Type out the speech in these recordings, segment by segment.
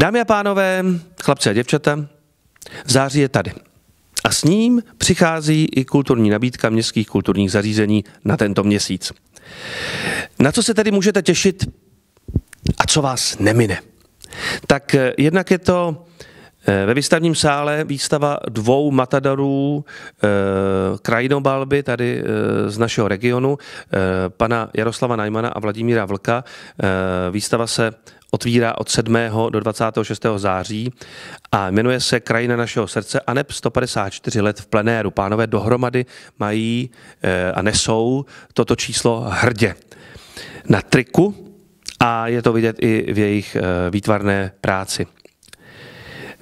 Dámy a pánové, chlapci a děvčata, září je tady. A s ním přichází i kulturní nabídka městských kulturních zařízení na tento měsíc. Na co se tedy můžete těšit a co vás nemine? Tak eh, jednak je to eh, ve výstavním sále výstava dvou matadorů e, eh, krajinobalby tady e, z našeho regionu, e, pana Jaroslava Najmana a Vladimíra Vlka. E, výstava se otvírá od 7. do 26. září a jmenuje se Krajina našeho srdce a neb 154 let v plenéru. Pánové dohromady mají eh, a nesou toto číslo hrdě na triku a je to vidět i v jejich eh, výtvarné práci.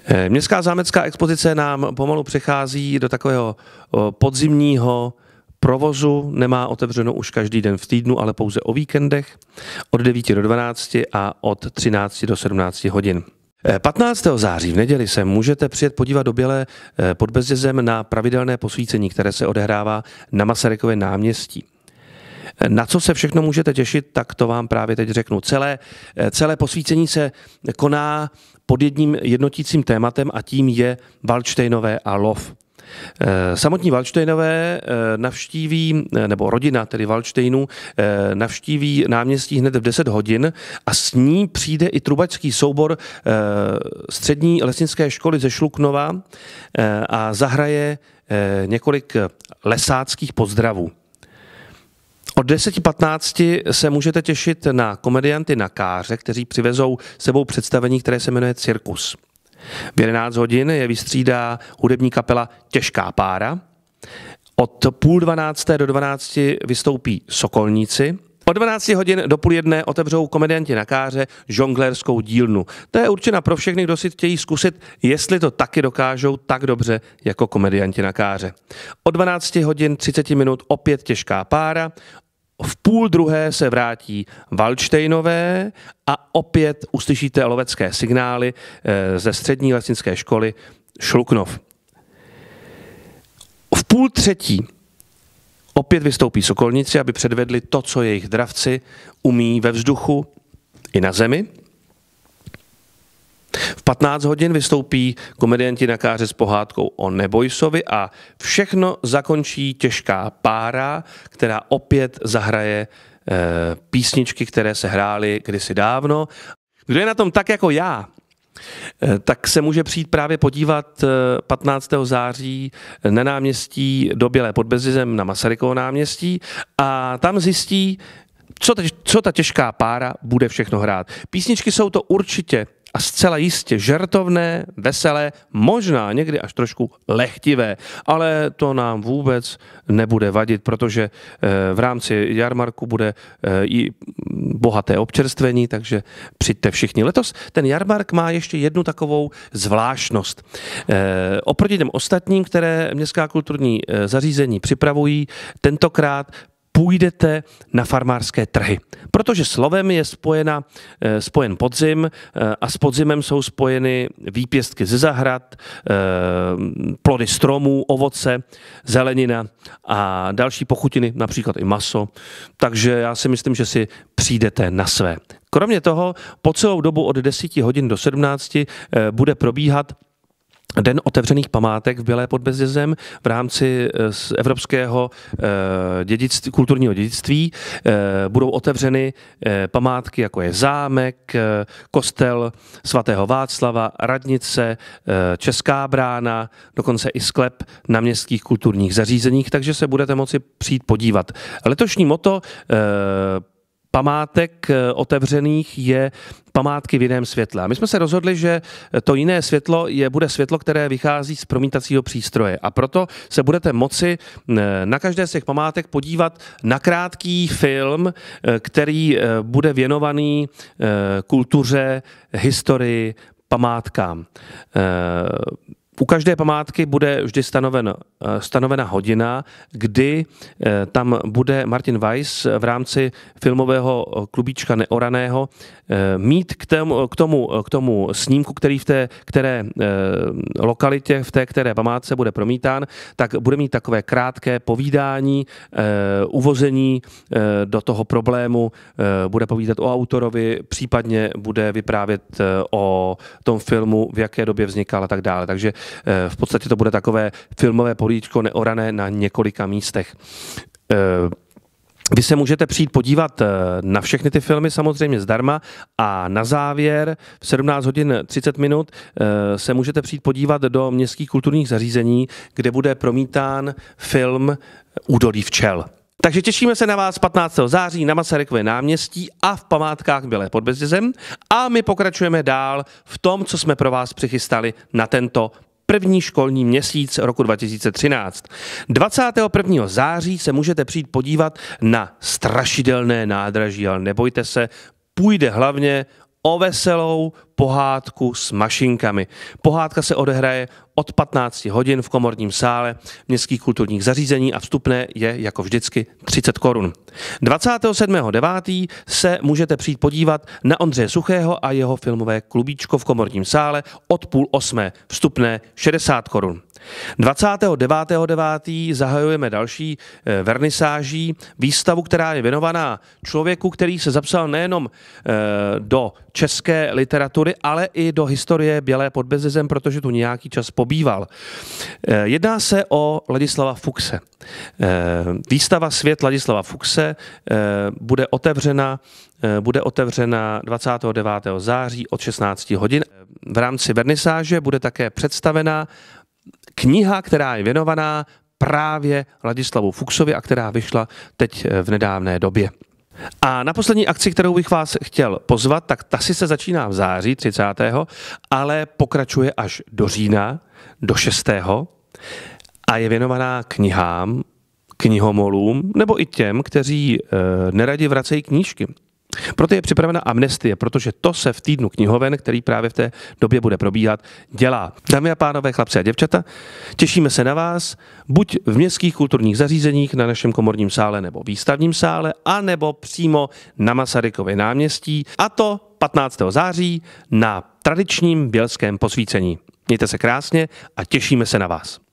Eh, Městská zámecká expozice nám pomalu přechází do takového podzimního provozu nemá otevřeno už každý den v týdnu, ale pouze o víkendech od 9 do 12 a od 13 do 17 hodin. 15. Eh, září v neděli se můžete přijet podívat do Bělé eh, pod Bezdězem na pravidelné posvícení, které se odehrává na Masarykově náměstí. Eh, na co se všechno můžete těšit, tak to vám právě teď řeknu. Celé, celé posvícení se koná pod jedním jednotícím tématem a tím je Valčtejnové a lov. Eh, samotní Valštejnové eh, navštíví, eh, nebo rodina tedy Valštejnů, navštíví náměstí hned v 10 hodin a s ní přijde i trubačský soubor střední lesnické školy ze Šluknova a zahraje několik lesáckých pozdravů. Od 10.15 se můžete těšit na komedianty na káře, kteří přivezou sebou představení, které se jmenuje Cirkus. V 11 hodin je vystřídá hudební kapela Těžká pára. Od půl dvanácté do 12 vystoupí Sokolníci, od 12 hodin do půl jedné otevřou komedianti na káře žonglérskou dílnu. To je určena pro všechny, kdo si chtějí zkusit, jestli to taky dokážou tak dobře jako komedianti na káře. Od 12 hodin 30 minut opět těžká pára, v půl druhé se vrátí Valčtejnové a opět uslyšíte lovecké signály eh, ze střední lesnické školy Šluknov. V půl třetí opět vystoupí Sokolnici, aby předvedli to, co jejich dravci umí ve vzduchu i na zemi – v 15 hodin vystoupí komedianti na káře s pohádkou o Nebojsovi a všechno zakončí těžká pára, která opět zahraje e, písničky, které se hrály kdysi dávno. Kdo je na tom tak jako já, eh, tak se může přijít právě podívat 15. Eh, září na náměstí do Bělé pod Bezizem na Masarykovo náměstí a tam zjistí, co ta, co ta těžká pára bude všechno hrát. Písničky jsou to určitě a zcela jistě žertovné, veselé, možná někdy až trošku lechtivé, ale to nám vůbec nebude vadit, protože eh, v rámci jarmarku bude eh, i bohaté občerstvení, takže přijďte všichni. Letos ten jarmark má ještě jednu takovou zvláštnost. Eh, oproti těm ostatním, které městská kulturní zařízení připravují, tentokrát půjdete na farmářské trhy. Protože slovem je spojena, eh, spojen podzim eh, a s podzimem jsou spojeny výpěstky ze zahrad, eh, plody stromů, ovoce, zelenina a další pochutiny, například i maso. Takže já si myslím, že si přijdete na své. Kromě toho po celou dobu od 10 hodin do 17 bude probíhat Den otevřených památek v Bělé pod Bezdězem v rámci eh, evropského eh, dědictví, kulturního dědictví eh, budou otevřeny památky, jako je zámek, kostel svatého Václava, radnice, Česká brána, dokonce i sklep na městských kulturních zařízeních, takže se budete moci přijít podívat. Letošní moto památek eh, otevřených je památky v jiném světle. A my jsme se rozhodli, že eh, to jiné světlo je, bude světlo, které vychází z promítacího přístroje. A proto se budete moci eh, na každé z těch památek podívat na krátký film, který bude věnovaný kultuře, historii, památkám. U každé památky bude vždy stanoven, eh, stanovena hodina, kdy eh, tam bude Martin Weiss v rámci filmového eh, klubíčka Neoraného mít k tomu, k tomu, k tomu snímku, který v té které lokalitě, v té které památce bude promítán, tak bude mít takové krátké povídání, uvození do toho problému, bude povídat o autorovi, případně bude vyprávět o tom filmu, v jaké době vznikal a tak dále. Takže Eh, v podstatě to bude takové filmové políčko neorané na několika místech. Eh, vy se můžete přijít podívat eh, na všechny ty filmy samozřejmě zdarma a na závěr v 17 hodin 30 minut se můžete přijít podívat do městských kulturních zařízení, kde bude promítán film Údolí včel. Takže těšíme se na vás 15. září na Masarykově náměstí a v památkách Bělé pod Bezdězem a my pokračujeme dál v tom, co jsme pro vás přichystali na tento první školní měsíc roku 2013. 21. září se můžete přijít podívat na strašidelné nádraží, ale nebojte se, půjde hlavně o veselou, pohádku s mašinkami. Pohádka se odehraje od 15 hodin v komorním sále městských kulturních zařízení a vstupné je jako vždycky 30 korun. 27.9. se můžete přijít podívat na Ondřeje Suchého a jeho filmové klubíčko v komorním sále od půl osmé, vstupné 60 korun. 29.9. zahajujeme další eh, vernisáží, výstavu, která je věnovaná člověku, který se zapsal nejenom eh, do české literatury, kultury, ale i do historie Bělé pod Bezezem, protože tu nějaký čas pobýval. Eh, jedná se o Ladislava Fuxe. Eh, výstava Svět Ladislava Fuxe eh, bude otevřena bude otevřena 29. září od 16 hodin. V rámci vernisáže bude také představena kniha, která je věnovaná právě Ladislavu Fuxovi a která vyšla teď v nedávné době. A na poslední akci, kterou bych vás chtěl pozvat, tak ta si se začíná v září 30. ale pokračuje až do října, do 6. a je věnovaná knihám, knihomolům nebo i těm, kteří e, neradi vracejí knížky. Proto je připravena amnestie, protože to se v týdnu knihoven, který právě v té době bude probíhat, dělá. Dámy a pánové, chlapci a děvčata, těšíme se na vás buď v městských kulturních zařízeních na našem komorním sále nebo výstavním sále, anebo přímo na Masarykově náměstí, a to 15. září na tradičním bělském posvícení. Mějte se krásně a těšíme se na vás.